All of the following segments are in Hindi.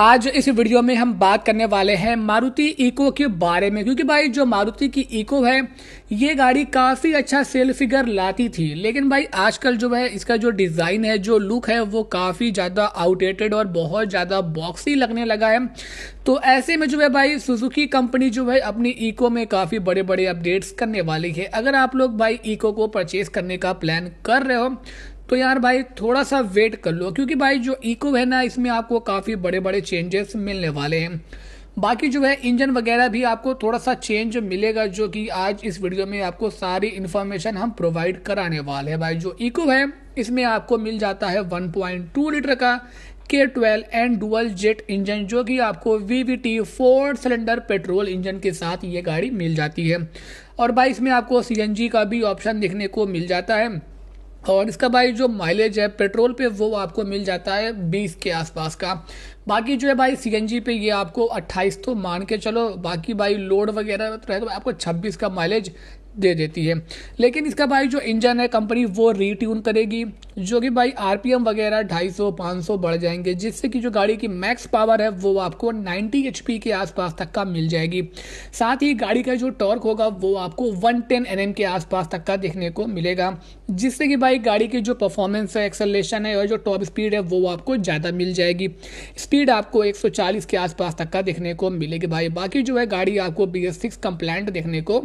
आज इस वीडियो में हम बात करने वाले हैं मारुति इको के बारे में क्योंकि भाई जो मारुति की इको है ये गाड़ी काफ़ी अच्छा सेल फिगर लाती थी लेकिन भाई आजकल जो है इसका जो डिज़ाइन है जो लुक है वो काफ़ी ज़्यादा आउटडेटेड और बहुत ज़्यादा बॉक्सी लगने लगा है तो ऐसे में जो है भाई सुजुकी कंपनी जो है अपनी इको में काफ़ी बड़े बड़े अपडेट्स करने वाली है अगर आप लोग भाई इको को परचेज करने का प्लान कर रहे हो तो यार भाई थोड़ा सा वेट कर लो क्योंकि भाई जो इको है ना इसमें आपको काफ़ी बड़े बड़े चेंजेस मिलने वाले हैं बाकी जो है इंजन वगैरह भी आपको थोड़ा सा चेंज मिलेगा जो कि आज इस वीडियो में आपको सारी इन्फॉर्मेशन हम प्रोवाइड कराने वाले हैं भाई जो इको है इसमें आपको मिल जाता है 1.2 लीटर का K twelve N dual jet engine जो कि आपको V V T four cylinder petrol engine के साथ ये गाड़ी मिल जाती है और भाई इसमें आपको सी एन जी का भी ऑप्शन देखने को मिल जाता है और इसका भाई जो माइलेज है पेट्रोल पे वो आपको मिल जाता है बीस के आसपास का बाकी जो है भाई सी पे ये आपको अट्ठाईस तो मान के चलो बाकी भाई लोड वगैरह तो रहे तो आपको छब्बीस का माइलेज दे देती है लेकिन इसका भाई जो इंजन है कंपनी वो रीट्यून करेगी जो कि भाई आरपीएम वगैरह 250 500 बढ़ जाएंगे जिससे कि जो गाड़ी की मैक्स पावर है वो आपको 90 एच के आसपास तक का मिल जाएगी साथ ही गाड़ी का जो टॉर्क होगा वो आपको 110 टेन के आसपास तक का देखने को मिलेगा जिससे कि भाई गाड़ी की जो परफॉर्मेंस है एक्सलेशन है और जो टॉप स्पीड है वो आपको ज़्यादा मिल जाएगी स्पीड आपको एक के आसपास तक का देखने को मिलेगी भाई बाकी जो है गाड़ी आपको बी एस देखने को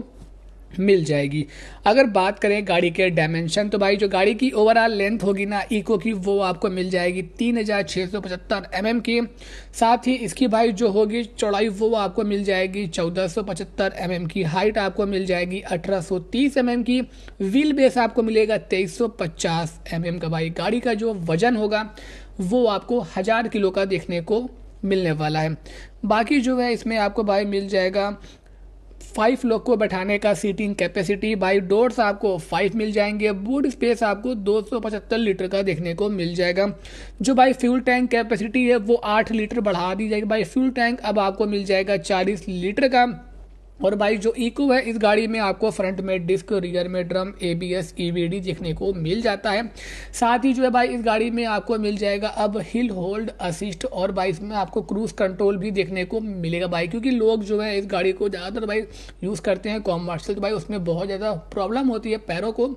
मिल जाएगी अगर बात करें गाड़ी के डायमेंशन तो भाई जो गाड़ी की ओवरऑल लेंथ होगी ना इको की वो आपको मिल जाएगी तीन हज़ार छः सौ पचहत्तर एम mm एम की साथ ही इसकी भाई जो होगी चौड़ाई वो आपको मिल जाएगी चौदह सौ पचहत्तर एम mm एम की हाइट आपको मिल जाएगी अठारह सौ तीस एम mm एम की व्हील बेस आपको मिलेगा तेईस सौ पचास एम एम का भाई गाड़ी का जो वजन होगा वो आपको हज़ार किलो का देखने को मिलने वाला है बाकी जो है इसमें आपको भाई मिल जाएगा फाइव लोग को बैठाने का सीटिंग कैपेसिटी बाई डोर्स आपको फाइव मिल जाएंगे बूट स्पेस आपको पचहत्तर लीटर का देखने को मिल जाएगा जो बाई फ्यूल टैंक कैपेसिटी है वो आठ लीटर बढ़ा दी जाएगी बाई फ्यूल टैंक अब आपको मिल जाएगा चालीस लीटर का और भाई जो इको है इस गाड़ी में आपको फ्रंट में डिस्क रियर में drum A B S E B D देखने को मिल जाता है साथ ही जो है भाई इस गाड़ी में आपको मिल जाएगा अब हिल होल्ड असिस्ट और भाई इसमें आपको क्रूज कंट्रोल भी देखने को मिलेगा भाई क्योंकि लोग जो है इस गाड़ी को ज़्यादातर भाई यूज़ करते हैं कॉमर्शियल तो भाई उसमें बहुत ज़्यादा प्रॉब्लम होती है पैरों को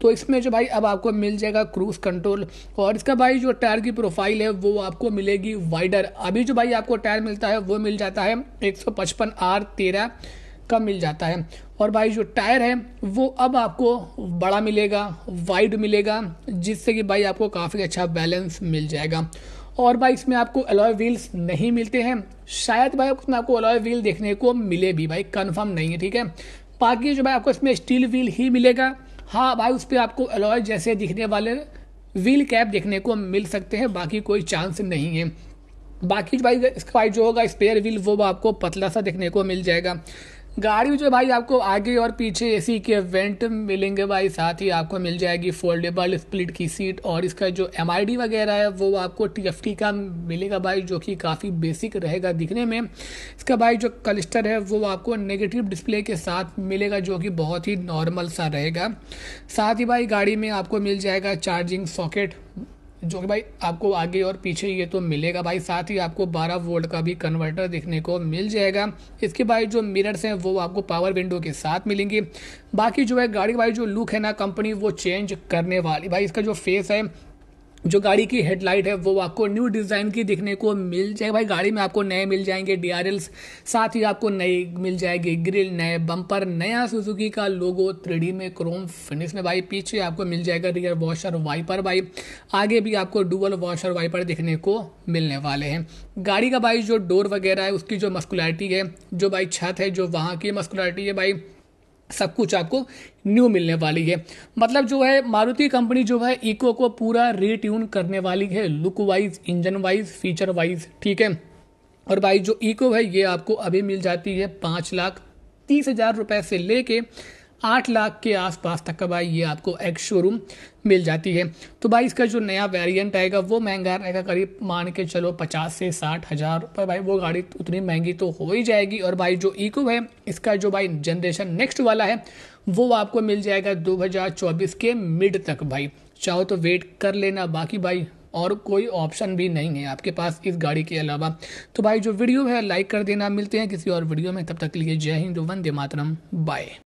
तो इसमें जो भाई अब आपको मिल जाएगा क्रूज कंट्रोल और इसका भाई जो टायर की प्रोफाइल है वो आपको मिलेगी वाइडर अभी जो भाई आपको टायर मिलता है वो मिल जाता है एक सौ पचपन आर तेरह का मिल जाता है और भाई जो टायर है वो अब आपको बड़ा मिलेगा वाइड मिलेगा जिससे कि भाई आपको काफ़ी अच्छा बैलेंस मिल जाएगा और भाई इसमें आपको अलॉय व्हील्स नहीं मिलते हैं शायद भाई उसमें आपको अलॉय व्हील देखने को मिले भी भाई कन्फर्म नहीं है ठीक है बाकी जो भाई आपको इसमें स्टील व्हील ही मिलेगा हाँ भाई उस पर आपको अलॉय जैसे दिखने वाले व्हील कैप देखने को मिल सकते हैं बाकी कोई चांस नहीं है बाकी जो भाई इसका भाई जो होगा स्पेयर व्हील वो आपको पतला सा देखने को मिल जाएगा गाड़ी जो भाई आपको आगे और पीछे ए के वेंट मिलेंगे भाई साथ ही आपको मिल जाएगी फोल्डेबल स्प्लिट की सीट और इसका जो एम वगैरह है वो आपको टी का मिलेगा भाई जो कि काफ़ी बेसिक रहेगा दिखने में इसका भाई जो कलस्टर है वो आपको नेगेटिव डिस्प्ले के साथ मिलेगा जो कि बहुत ही नॉर्मल सा रहेगा साथ ही भाई गाड़ी में आपको मिल जाएगा चार्जिंग सॉकेट जो कि भाई आपको आगे और पीछे ये तो मिलेगा भाई साथ ही आपको 12 वोल्ट का भी कन्वर्टर देखने को मिल जाएगा इसके भाई जो मिरर्स हैं वो आपको पावर विंडो के साथ मिलेंगे बाकी जो है गाड़ी भाई जो लुक है ना कंपनी वो चेंज करने वाली भाई इसका जो फेस है जो गाड़ी की हेडलाइट है वो आपको न्यू डिज़ाइन की देखने को मिल जाएगी भाई गाड़ी में आपको नए मिल जाएंगे डी साथ ही आपको नई मिल जाएगी ग्रिल नए बम्पर नया सुजुकी का लोगो थ्री में क्रोम फिनिश में भाई पीछे आपको मिल जाएगा रियर वॉशर वाइपर भाई आगे भी आपको डुअल वॉशर वाइपर देखने को मिलने वाले हैं गाड़ी का भाई जो डोर वगैरह है उसकी जो मस्कुलरिटी है जो भाई छत है जो वहाँ की मस्कुलरिटी है भाई सब कुछ आपको न्यू मिलने वाली है मतलब जो है मारुति कंपनी जो है इको को पूरा रीट्यून करने वाली है look wise engine wise feature wise ठीक है और भाई जो इको है ये आपको अभी मिल जाती है पाँच लाख तीस हज़ार रुपए से लेके आठ लाख के आसपास तक का भाई ये आपको एक्स शोरूम मिल जाती है तो भाई इसका जो नया वेरिएंट आएगा वो महंगा रहेगा करीब मान के चलो पचास से साठ हज़ार पर भाई वो गाड़ी उतनी महंगी तो हो ही जाएगी और भाई जो इको है इसका जो भाई जनरेशन नेक्स्ट वाला है वो आपको मिल जाएगा दो के मिड तक भाई चाहो तो वेट कर लेना बाकी भाई और कोई ऑप्शन भी नहीं है आपके पास इस गाड़ी के अलावा तो भाई जो वीडियो है लाइक कर देना मिलते हैं किसी और वीडियो में तब तक लिए जय हिंद वंदे मातरम बाय